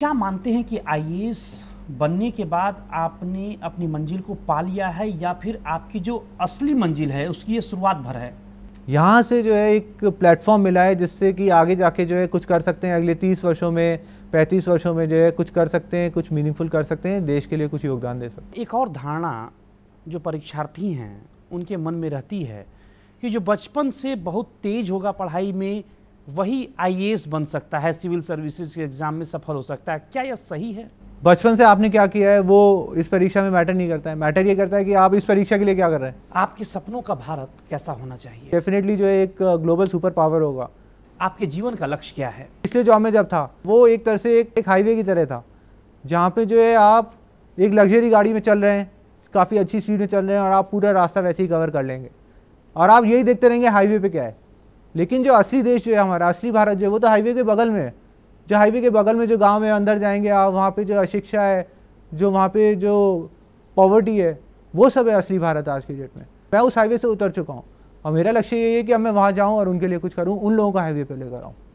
क्या मानते हैं कि आई बनने के बाद आपने अपनी मंजिल को पा लिया है या फिर आपकी जो असली मंजिल है उसकी ये शुरुआत भर है यहाँ से जो है एक प्लेटफॉर्म मिला है जिससे कि आगे जाके जो है कुछ कर सकते हैं अगले तीस वर्षों में पैंतीस वर्षों में जो है कुछ कर सकते हैं कुछ मीनिंगफुल कर सकते हैं देश के लिए कुछ योगदान दे सकते हैं एक और धारणा जो परीक्षार्थी हैं उनके मन में रहती है कि जो बचपन से बहुत तेज़ होगा पढ़ाई में वही आई बन सकता है सिविल सर्विसेज के एग्ज़ाम में सफल हो सकता है क्या यह सही है बचपन से आपने क्या किया है वो इस परीक्षा में मैटर नहीं करता है मैटर ये करता है कि आप इस परीक्षा के लिए क्या कर रहे हैं आपके सपनों का भारत कैसा होना चाहिए डेफिनेटली जो है एक ग्लोबल सुपर पावर होगा आपके जीवन का लक्ष्य क्या है इसलिए जो हमें जब था वो एक तरह से एक, एक हाईवे की तरह था जहाँ पे जो है आप एक लग्जरी गाड़ी में चल रहे हैं काफ़ी अच्छी स्पीड में चल रहे हैं और आप पूरा रास्ता वैसे ही कवर कर लेंगे और आप यही देखते रहेंगे हाईवे पे क्या है लेकिन जो असली देश जो है हमारा असली भारत जो है वो तो हाईवे के बगल में है जो हाईवे के बगल में जो गांव में अंदर जाएंगे आप वहाँ पे जो अशिक्षा है जो वहाँ पे जो पॉवर्टी है वो सब है असली भारत आज के डेट में मैं उस हाईवे से उतर चुका हूँ और मेरा लक्ष्य ये है कि अब मैं वहाँ जाऊँ और उनके लिए कुछ करूँ उन लोगों को हाईवे पर लेकर आऊँ